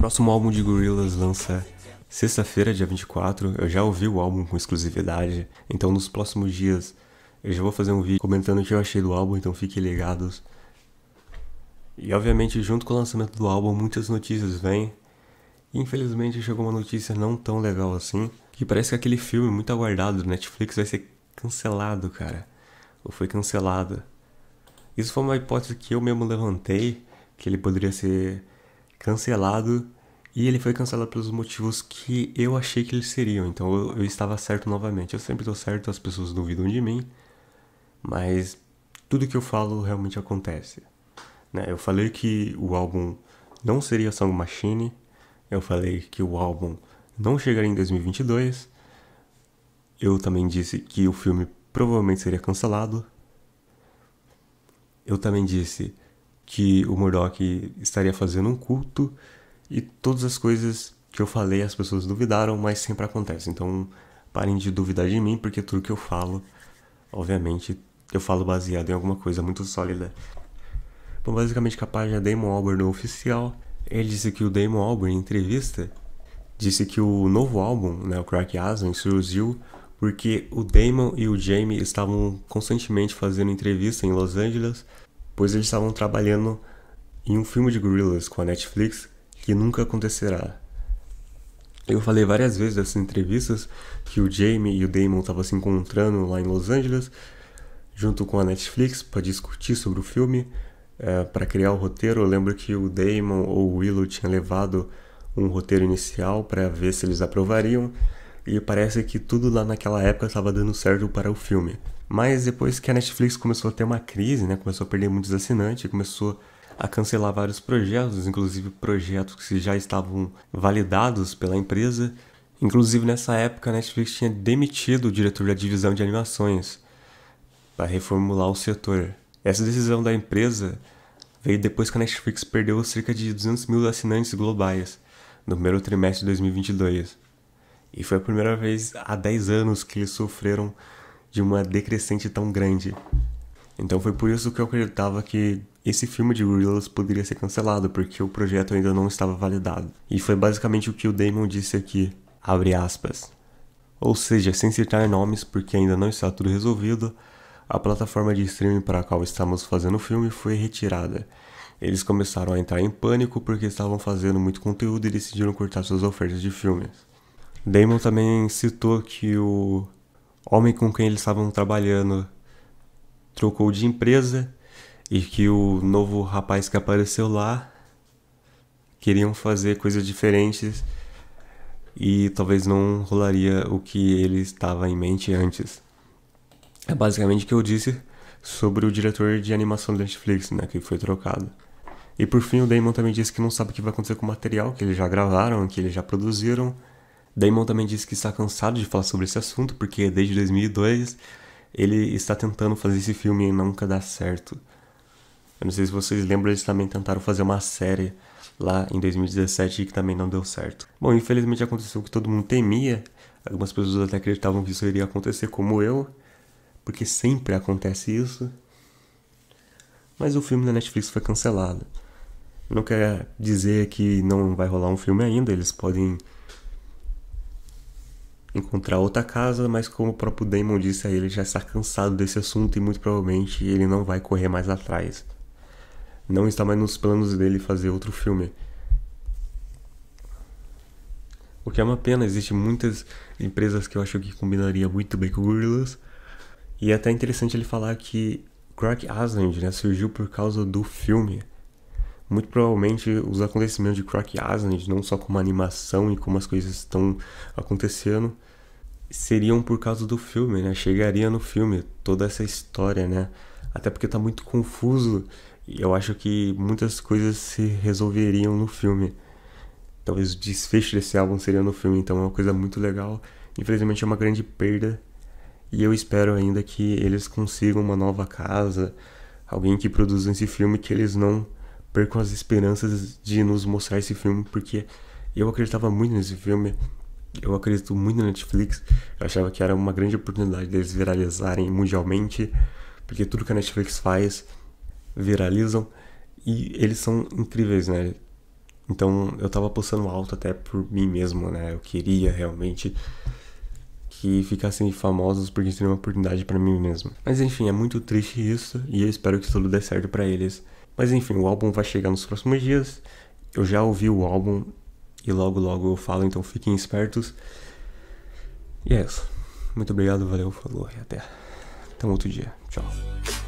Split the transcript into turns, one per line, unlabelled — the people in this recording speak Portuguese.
próximo álbum de Gorillaz lança sexta-feira, dia 24. Eu já ouvi o álbum com exclusividade, então nos próximos dias eu já vou fazer um vídeo comentando o que eu achei do álbum, então fiquem ligados. E obviamente, junto com o lançamento do álbum, muitas notícias vêm. Infelizmente, chegou uma notícia não tão legal assim, que parece que aquele filme muito aguardado do Netflix vai ser cancelado, cara. Ou foi cancelado. Isso foi uma hipótese que eu mesmo levantei, que ele poderia ser cancelado. E ele foi cancelado pelos motivos que eu achei que eles seriam. Então eu, eu estava certo novamente. Eu sempre estou certo, as pessoas duvidam de mim. Mas tudo que eu falo realmente acontece. Né? Eu falei que o álbum não seria Song Machine. Eu falei que o álbum não chegaria em 2022. Eu também disse que o filme provavelmente seria cancelado. Eu também disse que o Murdoch estaria fazendo um culto e todas as coisas que eu falei as pessoas duvidaram, mas sempre acontece. Então parem de duvidar de mim, porque tudo que eu falo, obviamente, eu falo baseado em alguma coisa muito sólida. Bom, basicamente, capaz da Damon Albarn oficial, ele disse que o Damon Albarn, em entrevista, disse que o novo álbum, né, o Crack Asm, surgiu porque o Damon e o Jamie estavam constantemente fazendo entrevista em Los Angeles pois eles estavam trabalhando em um filme de gorilas com a Netflix que nunca acontecerá. Eu falei várias vezes nessas entrevistas que o Jamie e o Damon estavam se encontrando lá em Los Angeles, junto com a Netflix, para discutir sobre o filme, é, para criar o roteiro. Eu lembro que o Damon ou o Willow tinham levado um roteiro inicial para ver se eles aprovariam e parece que tudo lá naquela época estava dando certo para o filme. Mas depois que a Netflix começou a ter uma crise, né, começou a perder muitos assinantes, começou a cancelar vários projetos, inclusive projetos que já estavam validados pela empresa. Inclusive nessa época a Netflix tinha demitido o diretor da divisão de animações para reformular o setor. Essa decisão da empresa veio depois que a Netflix perdeu cerca de 200 mil assinantes globais no primeiro trimestre de 2022. E foi a primeira vez há 10 anos que eles sofreram de uma decrescente tão grande. Então foi por isso que eu acreditava que esse filme de Gorillaz poderia ser cancelado, porque o projeto ainda não estava validado. E foi basicamente o que o Damon disse aqui, abre aspas. Ou seja, sem citar nomes porque ainda não está tudo resolvido, a plataforma de streaming para a qual estamos fazendo o filme foi retirada. Eles começaram a entrar em pânico porque estavam fazendo muito conteúdo e decidiram cortar suas ofertas de filmes. Damon também citou que o homem com quem eles estavam trabalhando trocou de empresa e que o novo rapaz que apareceu lá queriam fazer coisas diferentes e talvez não rolaria o que ele estava em mente antes. É basicamente o que eu disse sobre o diretor de animação da Netflix, né, que foi trocado. E por fim, o Damon também disse que não sabe o que vai acontecer com o material que eles já gravaram, que eles já produziram Damon também disse que está cansado de falar sobre esse assunto, porque desde 2002 ele está tentando fazer esse filme e nunca dá certo. Eu não sei se vocês lembram, eles também tentaram fazer uma série lá em 2017 que também não deu certo. Bom, infelizmente aconteceu o que todo mundo temia. Algumas pessoas até acreditavam que isso iria acontecer, como eu, porque sempre acontece isso. Mas o filme da Netflix foi cancelado. Não quer dizer que não vai rolar um filme ainda, eles podem encontrar outra casa, mas como o próprio Damon disse, aí ele já está cansado desse assunto e muito provavelmente ele não vai correr mais atrás. Não está mais nos planos dele fazer outro filme. O que é uma pena, existem muitas empresas que eu acho que combinaria muito bem com Gorillaz. E é até interessante ele falar que Crack Island né, surgiu por causa do filme. Muito provavelmente os acontecimentos de Crack Island, não só como animação e como as coisas estão acontecendo, seriam por causa do filme, né? Chegaria no filme toda essa história, né? Até porque tá muito confuso e eu acho que muitas coisas se resolveriam no filme. Talvez o desfecho desse álbum seria no filme, então é uma coisa muito legal. Infelizmente é uma grande perda e eu espero ainda que eles consigam uma nova casa, alguém que produza esse filme que eles não percam as esperanças de nos mostrar esse filme, porque eu acreditava muito nesse filme eu acredito muito na Netflix. Eu achava que era uma grande oportunidade deles viralizarem mundialmente, porque tudo que a Netflix faz viralizam e eles são incríveis, né? Então eu tava postando alto até por mim mesmo, né? Eu queria realmente que ficassem famosos porque seria uma oportunidade para mim mesmo. Mas enfim, é muito triste isso e eu espero que tudo dê certo para eles. Mas enfim, o álbum vai chegar nos próximos dias. Eu já ouvi o álbum, e logo, logo eu falo, então fiquem espertos. E é isso. Muito obrigado, valeu, falou e até. Até um outro dia. Tchau.